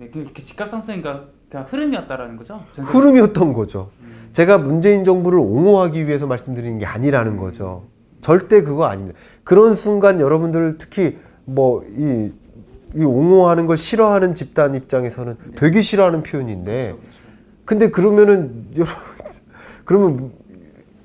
네, 그렇게 집값 상승이니 그냥 흐름이었다라는 거죠? 흐름이었던 거죠. 음. 제가 문재인 정부를 옹호하기 위해서 말씀드리는 게 아니라는 거죠. 절대 그거 아닙니다. 그런 순간 여러분들 특히 뭐 이 이 옹호하는 걸 싫어하는 집단 입장에서는 네. 되게 싫어하는 표현인데 그쵸, 그렇죠, 그쵸. 그렇죠. 근데 그러면은 여러분 그러면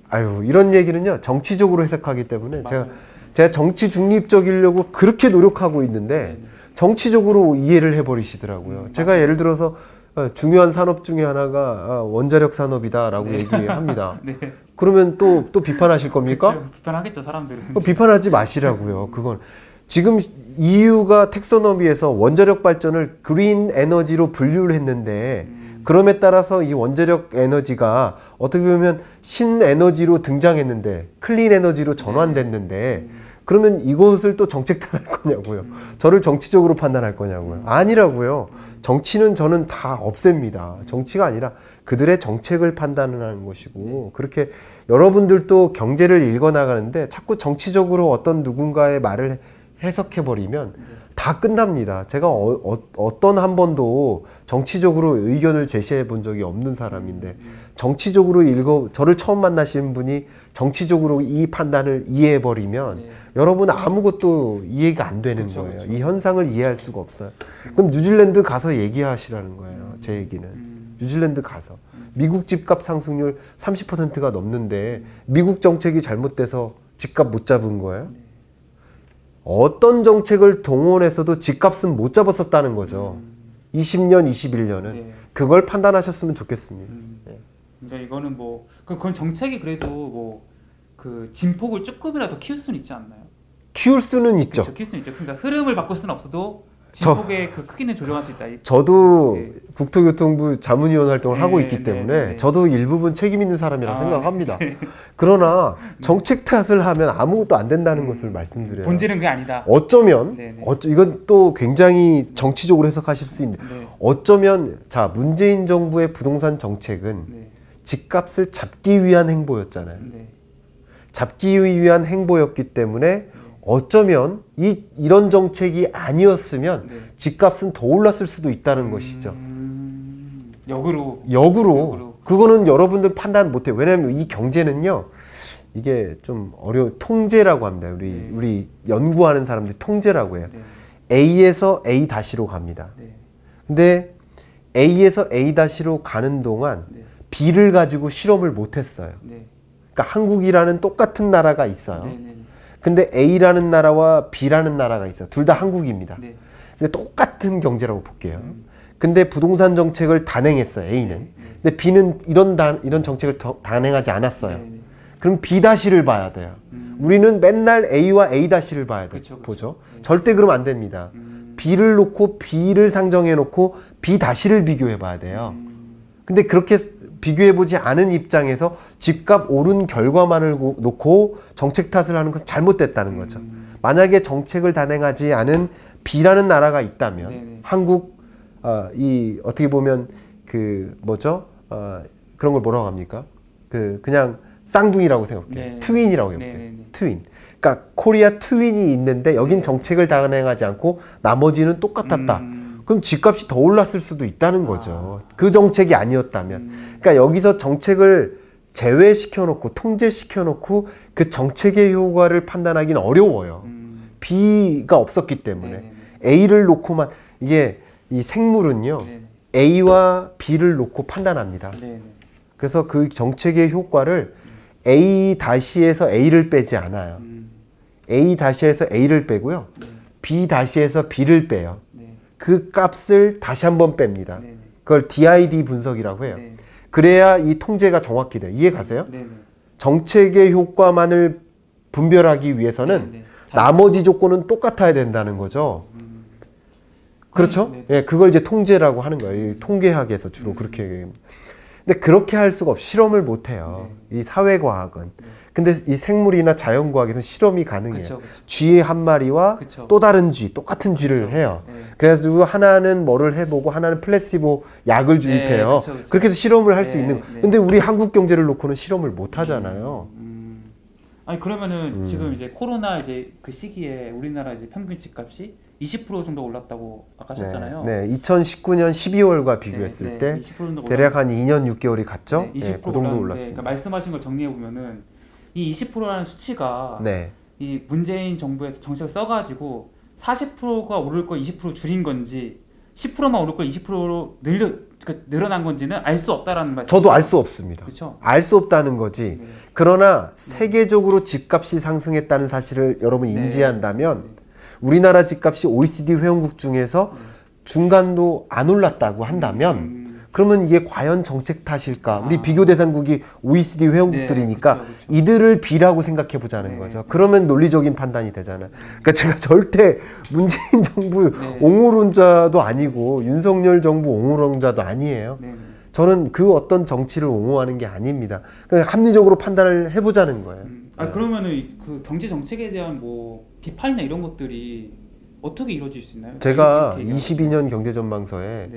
아유 이런 얘기는요 정치적으로 해석하기 때문에 맞아요. 제가 제가 정치 중립적이려고 그렇게 노력하고 있는데 네, 네. 정치적으로 이해를 해버리시더라고요. 음, 제가 예를 들어서 어, 중요한 산업 중에 하나가 아, 원자력 산업이다라고 네. 얘기합니다. 네. 그러면 또 또 비판하실 겁니까? 그쵸, 비판하겠죠 사람들은. 어, 비판하지 마시라고요. 그건 지금 EU가 텍서너미에서 원자력 발전을 그린 에너지로 분류를 했는데 음. 그럼에 따라서 이 원자력 에너지가 어떻게 보면 신에너지로 등장했는데 클린 에너지로 전환됐는데 음. 그러면 이것을 또 정책 탄할 거냐고요. 저를 정치적으로 판단할 거냐고요. 아니라고요. 정치는 저는 다 없앱니다. 정치가 아니라 그들의 정책을 판단하는 것이고 그렇게 여러분들도 경제를 읽어 나가는데 자꾸 정치적으로 어떤 누군가의 말을 해석해 버리면 다 끝납니다. 제가 어, 어 떤한 번도 정치적으로 의견을 제시해 본 적이 없는 사람인데 정치적으로 읽어 저를 처음 만나시 분이 정치적으로 이 판단을 이해해버리면 네. 여러분 아무것도 이해가 안 되는 그쵸, 그렇죠, 거예요. 그쵸. 그렇죠. 이 현상을 이해할 수가 없어요. 그럼 뉴질랜드 가서 얘기하시라는 거예요. 음. 제 얘기는. 음. 뉴질랜드 가서. 미국 집값 상승률 30%가 넘는데 미국 정책이 잘못돼서 집값 못 잡은 거예요? 네. 어떤 정책을 동원해서도 집값은 못 잡았었다는 거죠. 20년, 음. 21년은. 그걸 판단하셨으면 좋겠습니다. 네. 그러니까 이거는 뭐 그건 정책이 그래도 뭐 그 진폭을 조금이라도 키울 수는 있지 않나요? 키울 수는 있죠. 그죠 키울 수는 있죠. 그러니까 흐름을 바꿀 수는 없어도 진폭의 저, 그 크기는 조정할 수 있다. 저도 네. 국토교통부 자문위원 활동을 네, 하고 예, 있기 네, 때문에 네. 저도 일부분 책임 있는 사람이라 고 아, 생각합니다. 네. 그러나 네. 정책 탓을 하면 아무것도 안 된다는 음, 것을 말씀드려요. 본질은 그게 아니다. 어쩌면 어쩌, 이건 또 굉장히 정치적으로 해석하실 수 있는데 어쩌면 자 문재인 정부의 부동산 정책은 집값을 잡기 위한 행보였잖아요. 네. 잡기 위한 행보였기 때문에 어쩌면 이 이런 정책이 아니었으면 네. 집값은 더 올랐을 수도 있다는 음... 것이죠. 역으로. 역으로. 역으로. 그거는 여러분들 판단 못해. 요 왜냐하면 이 경제는요. 이게 좀 어려운 통제라고 합니다. 우리 네. 우리 연구하는 사람들이 통제라고 해요. 네. A에서 A 다시로 갑니다. 네. 근데 A에서 A 다시로 가는 동안 네. 비를 가지고 실험을 못했어요. 네. 그러니까 한국이라는 똑같은 나라가 있어요. 네, 네, 네. 근데 A라는 나라와 B라는 나라가 있어요. 둘 다 한국입니다. 네. 근데 똑같은 경제라고 볼게요. 음. 근데 부동산 정책을 단행했어요. A는. 근데 B는 이런 단, 이런 정책을 더, 단행하지 않았어요. 그럼 B-를 봐야 돼요. 음. 우리는 맨날 A와 A-를 봐야 돼요. 그쵸, 그쵸. 보죠. 절대 그럼 안 됩니다. 음. B를 놓고 B를 상정해 놓고 B-를 비교해 봐야 돼요. 음. 근데 그렇게 비교해보지 않은 입장에서 집값 오른 결과만을 놓고 정책 탓을 하는 것은 잘못됐다는 거죠. 음. 만약에 정책을 단행하지 않은 B라는 나라가 있다면 네네. 네. 한국 어, 이 어떻게 보면 그 뭐죠 어, 그런 걸 뭐라고 합니까? 그 그냥 쌍둥이라고 생각해요. 네. 트윈이라고 해볼게요. 네, 트윈. 그러니까 코리아 트윈이 있는데 여긴 정책을 단행하지 않고 나머지는 똑같았다. 음. 그럼 집값이 더 올랐을 수도 있다는 거죠. 아. 그 정책이 아니었다면. 음. 그러니까 여기서 정책을 제외시켜 놓고 통제시켜 놓고 그 정책의 효과를 판단하기는 어려워요. 음. B가 없었기 때문에 네네. A를 놓고만 이게 이 생물은요. 네네. A와 B를 놓고 판단합니다. 네네. 네. 그래서 그 정책의 효과를 음. A 다시에서 A를 빼지 않아요. 음. A 다시에서 A를 빼고요. 네. B 다시에서 B를 빼요. 그 값을 다시 한번 뺍니다. 네네. 네. 그걸 DID 분석이라고 해요. 네네. 네. 그래야 이 통제가 정확히 돼요. 이해 가세요? 네네. 정책의 효과만을 분별하기 위해서는 네, 나머지 조건은 똑같아야 된다는 거죠. 음. 그렇죠? 예, 그걸 이제 통제라고 하는 거예요. 통계학에서 주로 음. 그렇게. 근데 그렇게 할 수가 없. 실험을 못 해요. 이 사회과학은. 근데 이 생물이나 자연과학에서는 실험이 가능해요. 쥐한 마리와 그쵸. 또 다른 쥐, 똑같은 쥐를 해요. 네. 그래가 하나는 뭐를 해보고 하나는 플레시보 약을 네, 주입해요. 네, 그렇게 해서 실험을 할수 네, 있는. 네. 근데 우리 한국 경제를 놓고는 실험을 못 하잖아요. 음, 음. 아니 그러면은 음. 지금 이제 코로나 이제 그 시기에 우리나라 이제 평균 집값이 20% 정도 올랐다고 아까 하셨잖아요. 네, 2019년 12월과 비교했을 네, 네. 때 대략 한 2년 6개월이 갔죠. 네, 20% 네, 그 정도 올랐습니다. 그러니까 말씀하신 걸 정리해 보면은 이 20%라는 수치가 네. 이 문재인 정부에서 정책을 써가지고 40%가 오를 걸 20% 줄인 건지 10%만 오를 걸 20%로 늘려 그러니까 늘어난 건지는 알 수 없다라는 말 저도 알 수 없습니다. 그렇죠. 알 수 없다는 거지. 네. 그러나 네. 세계적으로 집값이 상승했다는 사실을 여러분 네. 인지한다면 네. 우리나라 집값이 OECD 회원국 중에서 중간도 안 올랐다고 한다면 음. 그러면 이게 과연 정책 탓일까? 우리 아. 비교 대상국이 OECD 회원국들이니까 네, 그렇죠, 그렇죠. 이들을 비라고 생각해 보자는 네. 거죠. 그러면 논리적인 판단이 되잖아. 그러니까 제가 절대 문재인 정부 네. 옹호론자도 아니고 윤석열 정부 옹호론자도 아니에요. 네. 저는 그 어떤 정치를 옹호하는 게 아닙니다. 그러 그러니까 합리적으로 판단을 해보자는 거예요. 음. 아 네. 그러면은 그 경제 정책에 대한 뭐 비판이나 이런 것들이 어떻게 이루어질 수 있나요? 제가 22년 경제 전망서에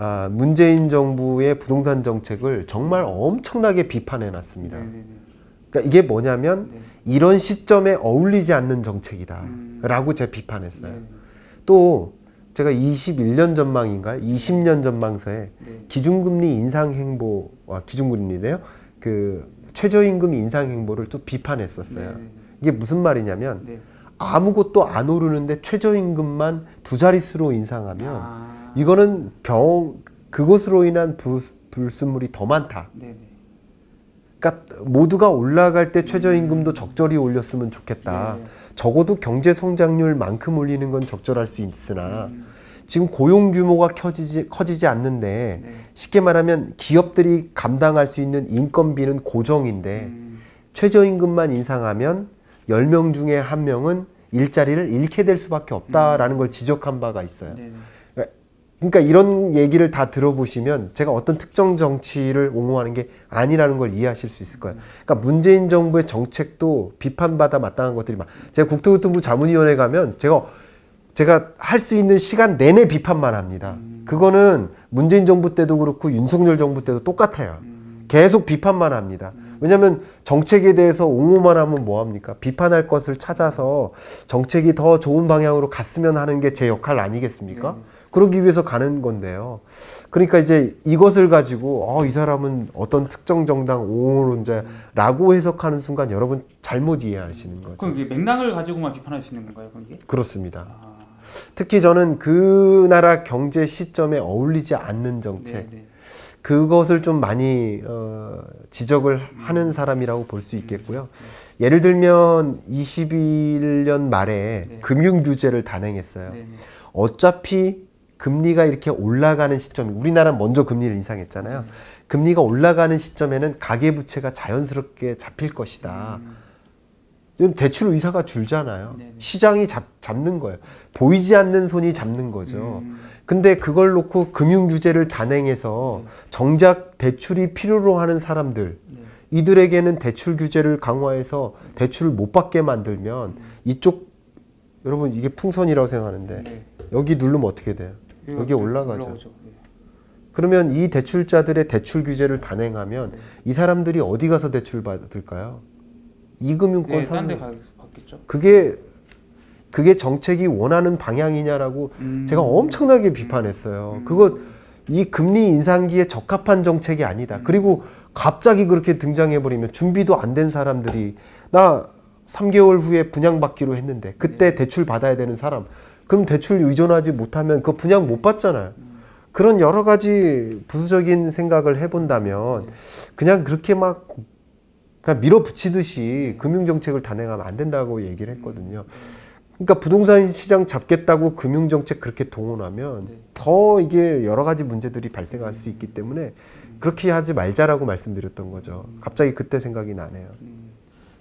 아, 문재인 정부의 부동산 정책을 정말 엄청나게 비판해 놨습니다. 네, 네, 네. 그러니까 이게 뭐냐면 네. 이런 시점에 어울리지 않는 정책이다라고 음. 제가 비판했어요. 네. 또 제가 21년 전망인가요? 20년 전망서에 네. 기준금리 인상 행보, 아, 기준금리래요. 그 최저임금 인상 행보를 또 비판했었어요. 이게 무슨 말이냐면 아무것도 안 오르는데 최저임금만 두 자릿수로 인상하면 아. 이거는 병 그것으로 인한 불, 불순물이 더 많다. 네네. 그러니까 모두가 올라갈 때 최저임금도 음. 적절히 올렸으면 좋겠다. 네네. 적어도 경제 성장률만큼 올리는 건 적절할 수 있으나 네 지금 고용 규모가 커지지, 커지지 않는데 네. 쉽게 말하면 기업들이 감당할 수 있는 인건비는 고정인데 음. 최저임금만 인상하면 열 명 중에 한명은 일자리를 잃게 될 수밖에 없다라는 걸 지적한 바가 있어요. 그러니까 이런 얘기를 다 들어보시면 제가 어떤 특정 정치를 옹호하는 게 아니라는 걸 이해하실 수 있을 거예요. 그러니까 문재인 정부의 정책도 비판받아 마땅한 것들이 막. 제가 국토교통부 자문위원회 가면 제가 제가 할 수 있는 시간 내내 비판만 합니다. 그거는 문재인 정부 때도 그렇고 윤석열 정부 때도 똑같아요. 계속 비판만 합니다. 왜냐하면 정책에 대해서 옹호만 하면 뭐합니까? 비판할 것을 찾아서 정책이 더 좋은 방향으로 갔으면 하는 게 제 역할 아니겠습니까? 네. 그러기 위해서 가는 건데요. 그러니까 이제 이것을 가지고 어, 이 사람은 어떤 특정 정당 옹호론자라고 해석하는 순간 여러분 잘못 이해하시는 거죠. 그럼 이게 맥락을 가지고만 비판할 수 있는 건가요, 그게? 그렇습니다. 아... 특히 저는 그 나라 경제 시점에 어울리지 않는 정책. 네네. 네. 그것을 좀 많이 어, 지적을 하는 음. 사람이라고 볼 수 있겠고요. 음. 예를 들면 21년 말에 네. 금융 규제를 단행했어요. 네. 네. 어차피 금리가 이렇게 올라가는 시점, 우리나라 먼저 금리를 인상했잖아요. 음. 금리가 올라가는 시점에는 가계부채가 자연스럽게 잡힐 것이다. 음. 대출 의사가 줄잖아요. 네네. 시장이 잡, 잡는 거예요. 보이지 않는 손이 잡는 거죠. 음. 근데 그걸 놓고 금융규제를 단행해서 네. 정작 대출이 필요로 하는 사람들, 네. 이들에게는 대출 규제를 강화해서 대출을 못 받게 만들면 네. 이쪽 여러분 이게 풍선이라고 생각하는데 네. 여기 누르면 어떻게 돼요? 여기 예, 네, 올라가죠. 올라오죠. 예. 그러면 이 대출자들의 대출 규제를 단행하면 네. 이 사람들이 어디 가서 대출 받을까요? 이금융권 네, 딴데 받겠죠. 그게 그게 정책이 원하는 방향이냐라고 음. 제가 엄청나게 비판했어요. 음. 그거 이 금리 인상기에 적합한 정책이 아니다. 음. 그리고 갑자기 그렇게 등장해버리면 준비도 안 된 사람들이 나 3개월 후에 분양받기로 했는데 그때 네. 대출 받아야 되는 사람 그럼 대출 의존하지 못하면 그 분양 못 받잖아요. 그런 여러 가지 부수적인 생각을 해본다면 그냥 그렇게 막 그냥 그러니까 밀어붙이듯이 금융정책을 단행하면 안 된다고 얘기를 했거든요. 그러니까 부동산 시장 잡겠다고 금융정책 그렇게 동원하면 네. 더 이게 여러 가지 문제들이 발생할 수 있기 때문에 그렇게 하지 말자라고 말씀드렸던 거죠. 갑자기 그때 생각이 나네요. 음.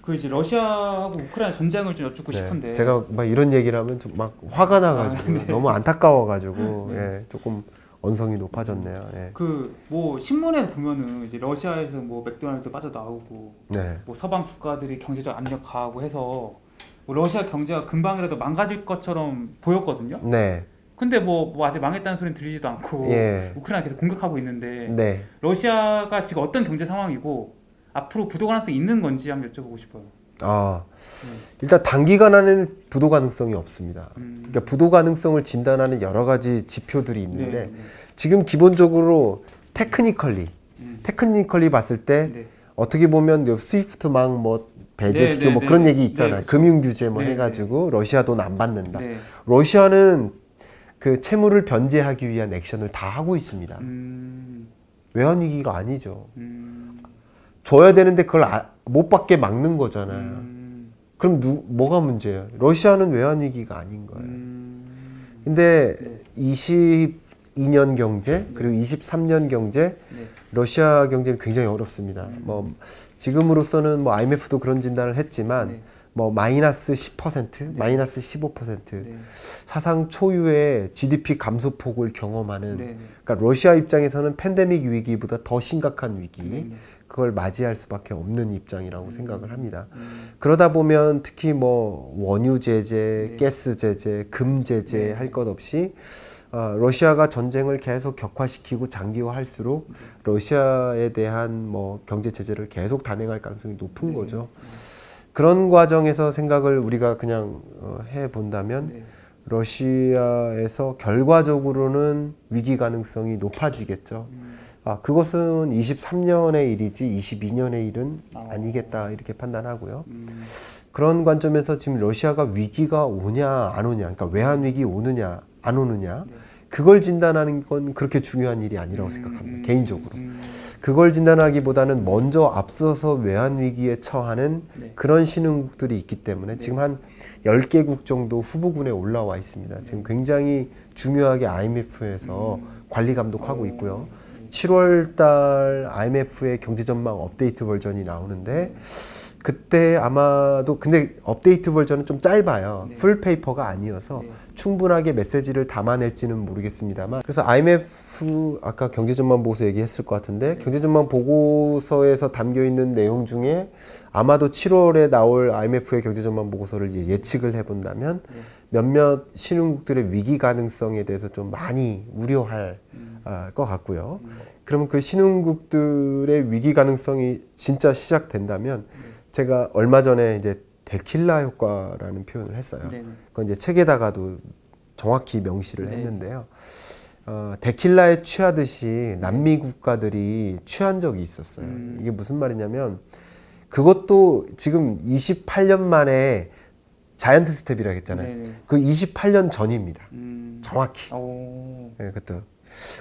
그 이제 러시아하고 우크라이나 전쟁을 좀 여쭙고 네. 싶은데 제가 막 이런 얘기를 하면 좀 막 화가 나가지고 아, 네. 너무 안타까워가지고 네. 예, 조금 언성이 높아졌네요. 예. 그뭐 신문에 보면은 이제 러시아에서 뭐 맥도날드 빠져나오고 네. 뭐 서방 국가들이 경제적 압력 하고 해서 뭐 러시아 경제가 금방이라도 망가질 것처럼 보였거든요. 네. 근데 뭐, 뭐 아직 망했다는 소리는 들리지도 않고 예. 우크라이나 계속 공격하고 있는데 네. 러시아가 지금 어떤 경제 상황이고 앞으로 부도 가능성이 있는 건지 한번 여쭤보고 싶어요. 아 네. 일단 단기간 안에는 부도 가능성이 없습니다. 음. 그러니까 부도 가능성을 진단하는 여러 가지 지표들이 있는데 네, 네. 네. 지금 기본적으로 테크니컬리 음. 테크니컬리 봤을 때 네. 어떻게 보면 스위프트망 뭐 배제시켜 네, 뭐 그런 얘기 있잖아요. 그렇죠. 금융 규제 뭐 해가지고 러시아 돈 안 받는다. 러시아는 그 채무를 변제하기 위한 액션을 다 하고 있습니다. 음. 외환 위기가 아니죠. 음. 줘야 되는데 그걸 아, 못 받게 막는 거잖아요. 음. 그럼 누, 뭐가 문제예요? 러시아는 외환위기가 아닌 거예요. 음. 근데 네. 22년 경제, 네. 그리고 23년 경제, 네. 러시아 경제는 굉장히 어렵습니다. 음. 뭐, 지금으로서는 뭐 IMF도 그런 진단을 했지만, 네. 뭐 마이너스 10%, 네. 마이너스 15% 네. 사상 초유의 GDP 감소폭을 경험하는 네. 그러니까 러시아 입장에서는 팬데믹 위기보다 더 심각한 위기 네, 네. 그걸 맞이할 수밖에 없는 입장이라고 음. 생각을 합니다. 음. 그러다 보면 특히 뭐 원유 제재, 네. 가스 제재, 금 제재 네. 할것 없이 어, 러시아가 전쟁을 계속 격화시키고 장기화할수록 네. 러시아에 대한 뭐 경제 제재를 계속 단행할 가능성이 높은 네. 거죠. 음. 그런 과정에서 생각을 우리가 그냥 어, 해 본다면 네. 러시아에서 결과적으로는 위기 가능성이 높아지겠죠. 음. 아, 그것은 23년의 일이지 22년의 일은 아. 니겠다 이렇게 판단하고요. 음. 그런 관점에서 지금 러시아가 위기가 오냐 안 오냐, 그러니까 외환 위기 오느냐 안 오느냐, 네. 그걸 진단하는 건 그렇게 중요한 일이 아니라고 음, 생각합니다. 음, 개인적으로. 그걸 진단하기보다는 먼저 앞서서 외환 위기에 처하는 네. 그런 신흥국들이 있기 때문에 네. 지금 한 10개국 정도 후보군에 올라와 있습니다. 지금 굉장히 중요하게 IMF에서 관리 감독하고 있고요. 어. 7월 달 IMF의 경제 전망 업데이트 버전이 나오는데 그때 아마도 근데 업데이트 버전은 좀 짧아요. 네. 풀 페이퍼가 아니어서 네. 충분하게 메시지를 담아낼지는 모르겠습니다만 그래서 IMF 아까 경제 전망 보고서 얘기했을 것 같은데 네. 경제 전망 보고서에서 담겨 있는 내용 중에 아마도 7월에 나올 IMF의 경제 전망 보고서를 예측을 해 본다면 네. 몇몇 신흥국들의 위기 가능성에 대해서 좀 많이 우려할 음. 아, 것 같고요. 음. 그러면 그 신흥국들의 위기 가능성이 진짜 시작된다면 음. 제가 얼마 전에 이제 데킬라 효과라는 표현을 했어요. 네네. 그건 이제 책에다가도 정확히 명시를 네 했는데요. 어, 데킬라에 취하듯이 남미 네. 국가들이 취한 적이 있었어요. 음. 이게 무슨 말이냐면 그것도 지금 28년 만에 자이언트 스텝이라 했잖아요. 네네. 그 28년 전입니다. 음. 정확히. 네, 그때.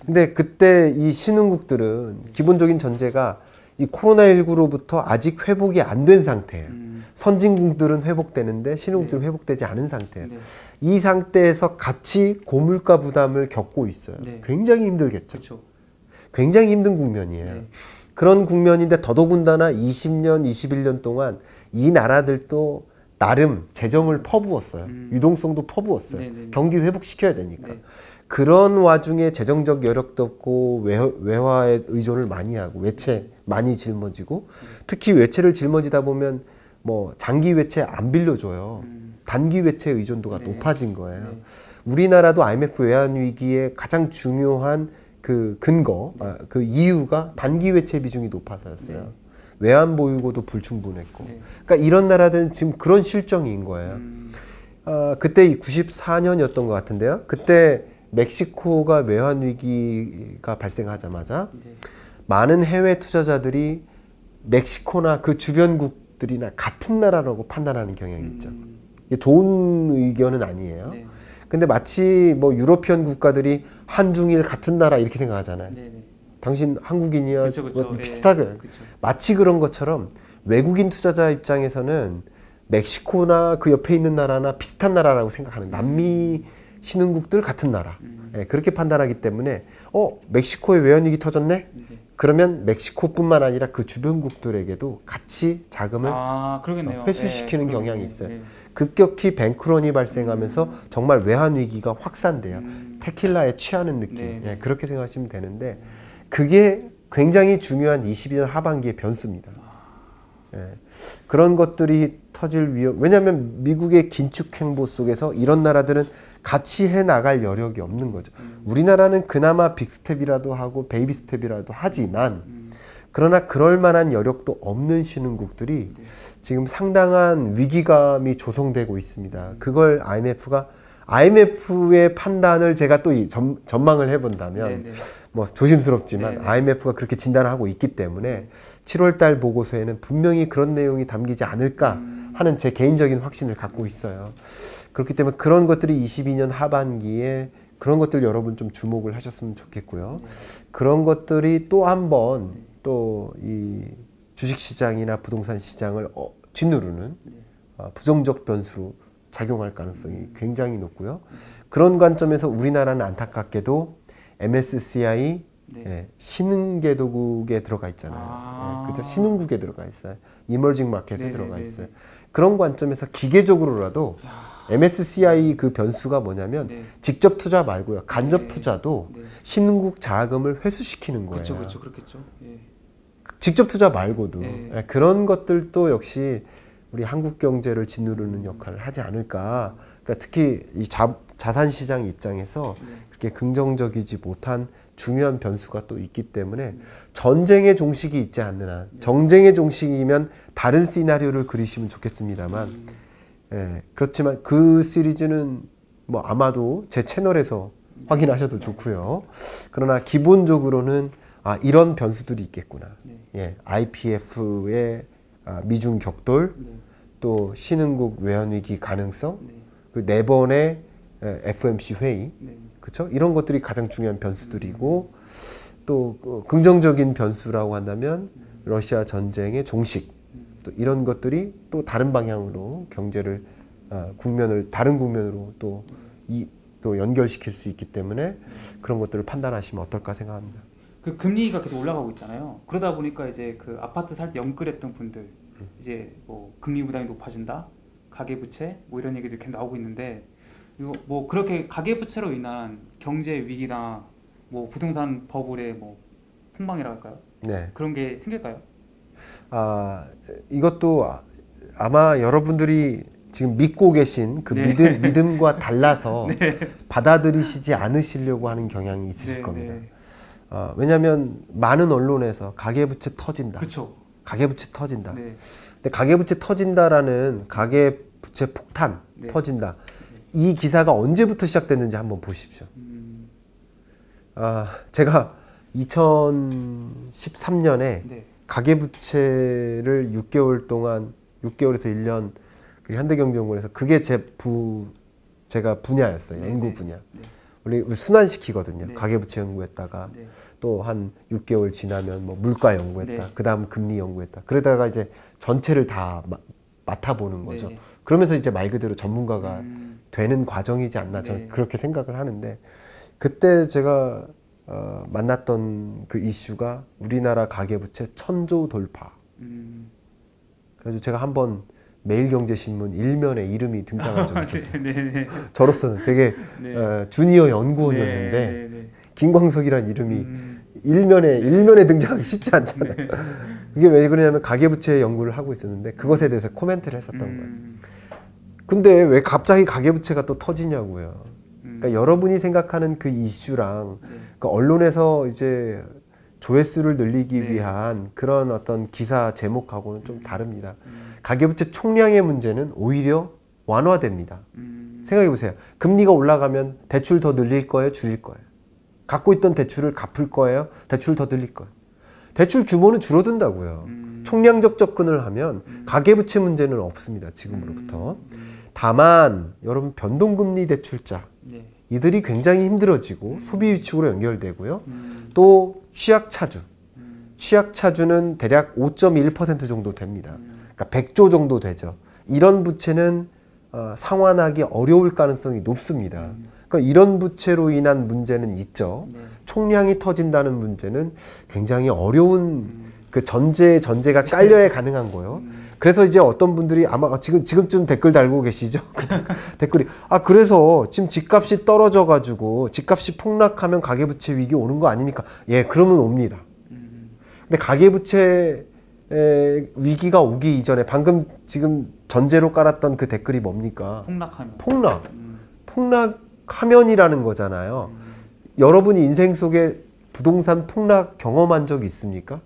근데 그때 이 신흥국들은 음. 기본적인 전제가 이 코로나19로부터 아직 회복이 안 된 상태예요. 음. 선진국들은 회복되는데 신흥국들은 네. 회복되지 않은 상태예요. 네. 이 상태에서 같이 고물가 부담을 겪고 있어요. 네. 굉장히 힘들겠죠. 그쵸. 굉장히 힘든 국면이에요. 네. 그런 국면인데 더더군다나 20년, 21년 동안 이 나라들도 나름 재정을 퍼부었어요. 음. 유동성도 퍼부었어요. 네네네. 네, 네. 경기 회복시켜야 되니까. 네. 그런 와중에 재정적 여력도 없고 외화, 에 의존을 많이 하고 외채 많이 짊어지고 음. 특히 외채를 짊어지다 보면 뭐 장기 외채 안 빌려줘요. 음. 단기 외채 의존도가 네. 높아진 거예요. 네. 우리나라도 IMF 외환 위기에 가장 중요한 그 근거, 아, 그 이유가 단기 외채 비중이 높아서였어요. 네. 외환 보유고도 불충분했고. 네. 그러니까 이런 나라들은 지금 그런 실정인 거예요. 음. 어, 그때 94년이었던 것 같은데요. 그때 멕시코가 외환 위기가 발생하자마자 네. 많은 해외 투자자들이 멕시코나 그 주변국들이나 같은 나라라고 판단하는 경향이 음. 있죠. 좋은 의견은 아니에요. 네. 근데 마치 뭐유럽현 국가들이 한중일 같은 나라 이렇게 생각하잖아요. 네. 네. 당신 한국인이야 그쵸, 그쵸. 뭐 예. 비슷하게 예, 마치 그런 것처럼 외국인 투자자 입장에서는 멕시코나 그 옆에 있는 나라나 비슷한 나라라고 생각하는 남미 신흥국들 같은 나라 음. 예, 그렇게 판단하기 때문에 어 멕시코에 외환위기 터졌네 네. 그러면 멕시코뿐만 아니라 그 주변국들에게도 같이 자금을 아, 회수시키는 네, 경향이 있어요. 네. 급격히 뱅크론이 발생하면서 음. 정말 외환 위기가 확산돼요. 음. 테킬라에 취하는 느낌. 네, 네. 예, 그렇게 생각하시면 되는데 그게 굉장히 중요한 22년 하반기의 변수입니다. 예. 그런 것들이 터질 위험. 왜냐하면 미국의 긴축 행보 속에서 이런 나라들은 같이 해 나갈 여력이 없는 거죠. 음. 우리나라는 그나마 빅스텝이라도 하고 베이비스텝이라도 하지만 음. 그러나 그럴 만한 여력도 없는 신흥국들이 네. 지금 상당한 위기감이 조성되고 있습니다. 음. 그걸 IMF가 IMF의 판단을 제가 또이 전망을 해본다면 네네. 네. 뭐 조심스럽지만 네네. IMF가 네. 그렇게 진단을 하고 있기 때문에 7월달 보고서에는 분명히 그런 내용이 담기지 않을까 음. 하는 제 개인적인 확신을 갖고 있어요. 그렇기 때문에 그런 것들이 22년 하반기에 그런 것들 여러분 좀 주목을 하셨으면 좋겠고요. 네. 그런 것들이 또 한번또 이 주식시장이나 부동산 시장을 어, 짓누르는 네. 어, 부정적 변수로 작용할 가능성이 굉장히 높고요. 그런 관점에서 우리나라는 안타깝게도 MSCI 네. 예, 신흥개도국에 들어가 있잖아요. 아 예, 그죠? 신흥국에 들어가 있어요. 이멀징 마켓에 네네네네. 들어가 있어요. 그런 관점에서 기계적으로라도 아. MSCI 그 변수가 뭐냐면 네. 직접 투자 말고요. 간접 네. 투자도 네. 신흥국 자금을 회수시키는 거예요. 그렇죠, 그렇죠, 그렇겠죠. 예. 직접 투자 말고도 네. 예, 그런 것들도 역시 우리 한국 경제를 짓누르는 역할을 하지 않을까. 그러니까 특히 이 자, 자산 시장 입장에서 그렇게 긍정적이지 못한 중요한 변수가 또 있기 때문에 전쟁의 종식이 있지 않는 한 정쟁의 종식이면 다른 시나리오를 그리시면 좋겠습니다만 예, 그렇지만 그 시리즈는 뭐 아마도 제 채널에서 확인하셔도 좋고요. 그러나 기본적으로는 아 이런 변수들이 있겠구나. 네. 예, IPF의 아, 미중 격돌 네. 또 신흥국 외환위기 가능성, 네. 그네 번의 FMC 회의, 네. 그렇죠? 이런 것들이 가장 중요한 변수들이고 또 어, 긍정적인 변수라고 한다면 러시아 전쟁의 종식, 또 이런 것들이 또 다른 방향으로 경제를 아, 국면을 다른 국면으로 또 이 또 연결시킬 수 있기 때문에 그런 것들을 판단하시면 어떨까 생각합니다. 그 금리가 계속 올라가고 있잖아요. 그러다 보니까 이제 그 아파트 살때 영끌했던 분들 이제 뭐 금리 부담이 높아진다, 가계부채 뭐 이런 얘기도 이렇 나오고 있는데 이거 뭐 그렇게 가계부채로 인한 경제 위기나 뭐 부동산 버블의 뭐 폭망이라 할까요? 네. 그런 게 생길까요? 아 이것도 아마 여러분들이 지금 믿고 계신 그 네. 믿음 믿음과 달라서 네. 받아들이시지 않으시려고 하는 경향이 있으실 네, 겁니다. 네. 어, 왜냐하면 많은 언론에서 가계부채 터진다. 그쵸. 가계부채 터진다. 네. 근데 가계부채 터진다라는 가계부채 폭탄 네. 터진다. 네. 이 기사가 언제부터 시작됐는지 한번 보십시오. 음. 아, 제가 2013년에 네. 가계부채를 6개월 동안 6개월에서 1년 그 현대경제연구원에서 그게 제 부, 제가 분야였어요. 네, 연구 네. 분야. 우리 순환시키거든요. 가계부채 연구했다가 또한 6개월 지나면 뭐 물가 연구했다. 네. 그다음 금리 연구했다. 그러다가 이제 전체를 다 마, 맡아보는 네. 거죠. 네 그러면서 이제 말 그대로 전문가가 음. 되는 과정이지 않나 저는 네. 그렇게 생각을 하는데 그때 제가 어, 만났던 그 이슈가 우리나라 가계부채 천조 돌파. 음. 그래서 제가 한번 매일경제신문 일면에 이름이 등장한 적이 아, 네, 있었어요. 네, 네, 저로서는 되게 네. 어, 주니어 연구원이었는데 김광석이란 이름이 음. 일면에 네. 일면에 등장하기 쉽지 않잖아요. 네. 그게 왜 그러냐면 가계부채 연구를 하고 있었는데 그것에 대해서 코멘트를 했었던 음. 거예요. 근데 왜 갑자기 가계부채가 또 터지냐고요. 그러니까 음. 그러니까 여러분이 생각하는 그 이슈랑 네. 그러니까 언론에서 이제 조회수를 늘리기 네. 위한 그런 어떤 기사 제목하고는 좀 음. 다릅니다. 음. 가계부채 총량의 문제는 오히려 완화됩니다. 음. 생각해 보세요. 금리가 올라가면 대출 더 늘릴 거예요, 줄일 거예요. 갖고 있던 대출을 갚을 거예요? 대출 더 늘릴 거예요? 대출 규모는 줄어든다고요. 음. 총량적 접근을 하면 음. 가계부채 문제는 없습니다. 지금으로부터. 다만 여러분 변동금리 대출자 네. 이들이 굉장히 힘들어지고 음. 소비 위축으로 연결되고요. 음. 또 취약차주. 음. 취약차주는 대략 5.1% 정도 됩니다. 음. 그러니까 100조 정도 되죠. 이런 부채는 어, 상환하기 어려울 가능성이 높습니다. 음. 그러니까 이런 부채로 인한 문제는 있죠. 네. 총량이 터진다는 문제는 굉장히 어려운 음. 그 전제 전제가 깔려야 가능한 거예요. 음. 그래서 이제 어떤 분들이 아마 아, 지금 지금쯤 댓글 달고 계시죠. 그 댓글이 아 그래서 지금 집값이 떨어져 가지고 집값이 폭락하면 가계부채 위기 오는 거 아닙니까? 예, 그러면 옵니다. 음. 근데 가계부채 에, 위기가 오기 이전에 방금 지금 전제로 깔았던 그 댓글이 뭡니까? 폭락하면 폭락. 음. 폭락 가면이라는 거잖아요. 음. 여러분이 인생 속에 부동산 폭락 경험한 적 있습니까?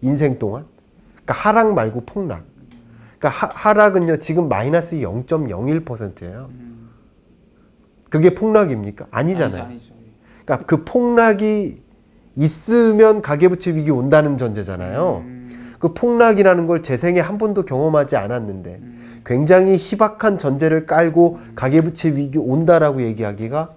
인생 동안? 그러니까 하락 말고 폭락. 그러니까 하, 락은요 지금 마이너스 0.01%예요. 그게 폭락입니까? 아니잖아요. 아니죠, 아니죠. 그러니까 그 폭락이 있으면 가계부채 위기 온다는 전제잖아요. 음. 그 폭락이라는 걸제 생에 한 번도 경험하지 않았는데 음. 굉장히 희박한 전제를 깔고 가계부채 위기 온다라고 얘기하기가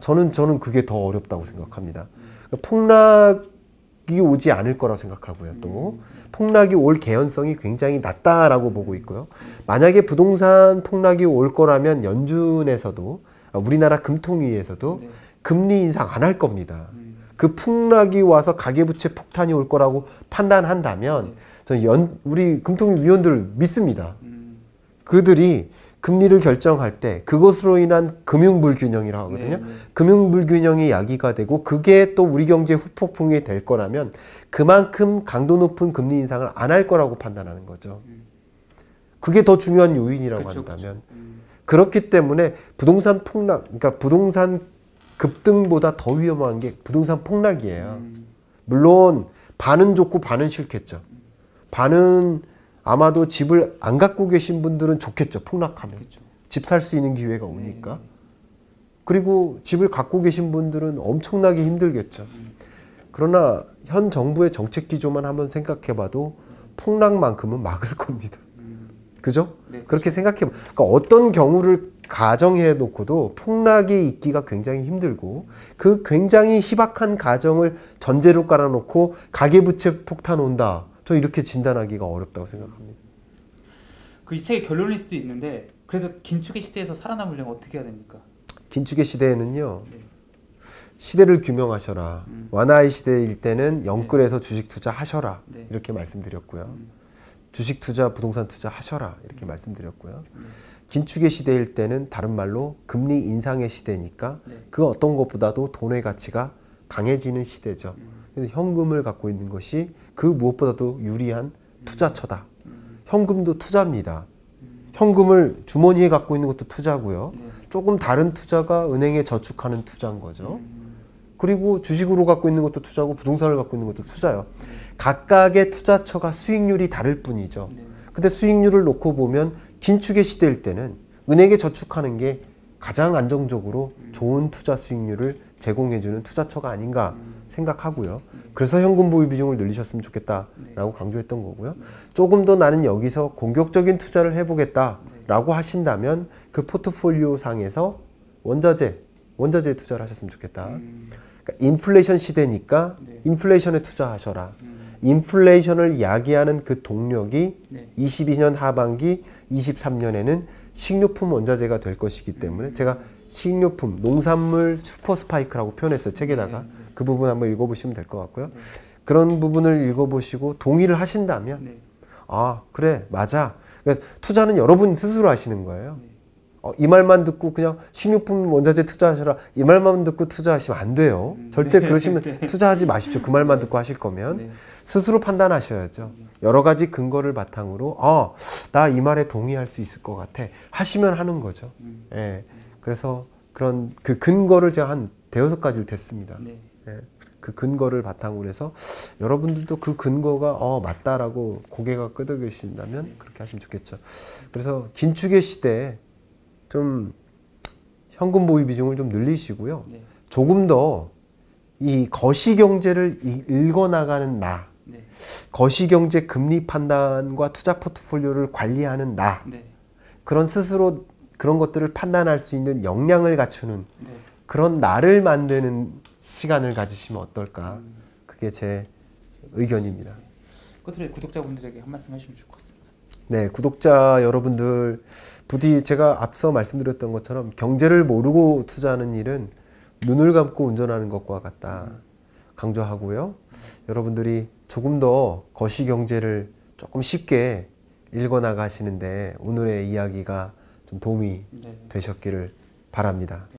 저는 저는 그게 더 어렵다고 생각합니다. 그러니까 폭락이 오지 않을 거라 생각하고요. 또 폭락이 올 개연성이 굉장히 낮다라고 보고 있고요. 만약에 부동산 폭락이 올 거라면 연준에서도 아, 우리나라 금통위에서도 네. 금리 인상 안 할 겁니다. 음. 그 폭락이 와서 가계부채 폭탄이 올 거라고 판단한다면 네. 저는 연, 우리 금통위 위원들 믿습니다. 음. 그들이 금리를 결정할 때 그것으로 인한 금융 불균형이라고 하거든요. 네, 네. 금융 불균형이 야기가 되고 그게 또 우리 경제 후폭풍이 될 거라면 그만큼 강도 높은 금리 인상을 안 할 거라고 판단하는 거죠. 음. 그게 더 중요한 요인이라고 그쵸, 한다면 그쵸. 음. 그렇기 때문에 부동산 폭락, 그러니까 부동산 급등보다 더 위험한 게 부동산 폭락이에요. 음. 물론 반은 좋고 반은 싫겠죠. 반은 아마도 집을 안 갖고 계신 분들은 좋겠죠. 폭락하면. 그렇죠. 집살 수 있는 기회가 오니까. 네. 그리고 집을 갖고 계신 분들은 엄청나게 힘들겠죠. 그러나 현 정부의 정책 기조만 한번 생각해 봐도 폭락만큼은 막을 겁니다. 그죠? 네, 그렇게 그렇죠. 생각해 봐. 그러니까 어떤 경우를 가정해 놓고도 폭락이 있기가 굉장히 힘들고 그 굉장히 희박한 가정을 전제로 깔아놓고 가계부채 폭탄 온다. 저 이렇게 진단하기가 어렵다고 생각합니다. 그 책의 결론일 수도 있는데 그래서 긴축의 시대에서 살아남으려면 어떻게 해야 됩니까? 긴축의 시대에는요. 네. 시대를 규명하셔라. 음. 완화의 시대일 때는 네. 영끌에서 네. 주식 투자 하셔라. 네. 이렇게 말씀드렸고요. 음. 주식 투자, 부동산 투자 하셔라. 이렇게 음. 말씀드렸고요. 네. 긴축의 시대일 때는 다른 말로 금리 인상의 시대니까 그 어떤 것보다도 돈의 가치가 강해지는 시대죠. 음. 현금을 갖고 있는 것이 그 무엇보다도 유리한 투자처다. 현금도 투자입니다. 현금을 주머니에 갖고 있는 것도 투자고요. 네. 조금 다른 투자가 은행에 저축하는 투자인 거죠. 그리고 주식으로 갖고 있는 것도 투자고 부동산을 갖고 있는 것도 투자요. 각각의 투자처가 수익률이 다를 뿐이죠. 네. 근데 수익률을 놓고 보면 긴축의 시대일 때는 은행에 저축하는 게 가장 안정적으로 좋은 투자 수익률을 제공해주는 투자처가 아닌가 음. 생각하고요. 그래서 현금 보유 비중을 늘리셨으면 좋겠다라고 강조했던 거고요. 조금 더 나는 여기서 공격적인 투자를 해보겠다라고 하신다면 그 포트폴리오 상에서 원자재, 원자재에 투자를 하셨으면 좋겠다. 음. 그러니까 인플레이션 시대니까 네. 인플레이션에 투자하셔라. 음. 인플레이션을 야기하는 그 동력이 22년 하반기 23년에는 식료품 원자재가 될 것이기 때문에 음. 제가 식료품, 농산물 슈퍼 스파이크라고 표현했어요. 책에다가. 네, 네. 그 부분 한번 읽어보시면 될 것 같고요. 그런 부분을 읽어보시고 동의를 하신다면 네. 아, 그래, 맞아. 그러니 투자는 여러분 스스로 하시는 거예요. 어, 이 말만 듣고 그냥 식료품 원자재 투자하셔라 이 말만 듣고 투자하시면 안 돼요. 음, 절대 네. 그러시면 투자하지 마십시오. 그 말만 듣고 하실 거면 네. 스스로 판단하셔야죠. 여러 가지 근거를 바탕으로 아, 나 이 말에 동의할 수 있을 것 같아 하시면 하는 거죠. 음. 예. 그래서 그런 그 근거를 제가 한 대여섯 가지를 댔습니다. 네. 네. 그 근거를 바탕으로 해서 여러분들도 그 근거가 어 맞다라고 고개가 끄덕이신다면 네. 그렇게 하시면 좋겠죠. 그래서 긴축의 시대에 좀 현금 보유 비중을 좀 늘리시고요. 네. 조금 더 이 거시 경제를 읽어 나가는 나, 네. 거시 경제 금리 판단과 투자 포트폴리오를 관리하는 나, 네. 그런 스스로 그런 것들을 판단할 수 있는 역량을 갖추는 네. 그런 나를 만드는 시간을 가지시면 어떨까 음. 그게 제 의견입니다. 끝으로 구독자분들에게 한 말씀 하시면 좋을 것 같습니다. 네, 구독자 여러분들 부디 제가 앞서 말씀드렸던 것처럼 경제를 모르고 투자하는 일은 눈을 감고 운전하는 것과 같다 음. 강조하고요. 여러분들이 조금 더 거시 경제를 조금 쉽게 읽어나가시는데 오늘의 이야기가 좀 도움이 네. 되셨기를 바랍니다.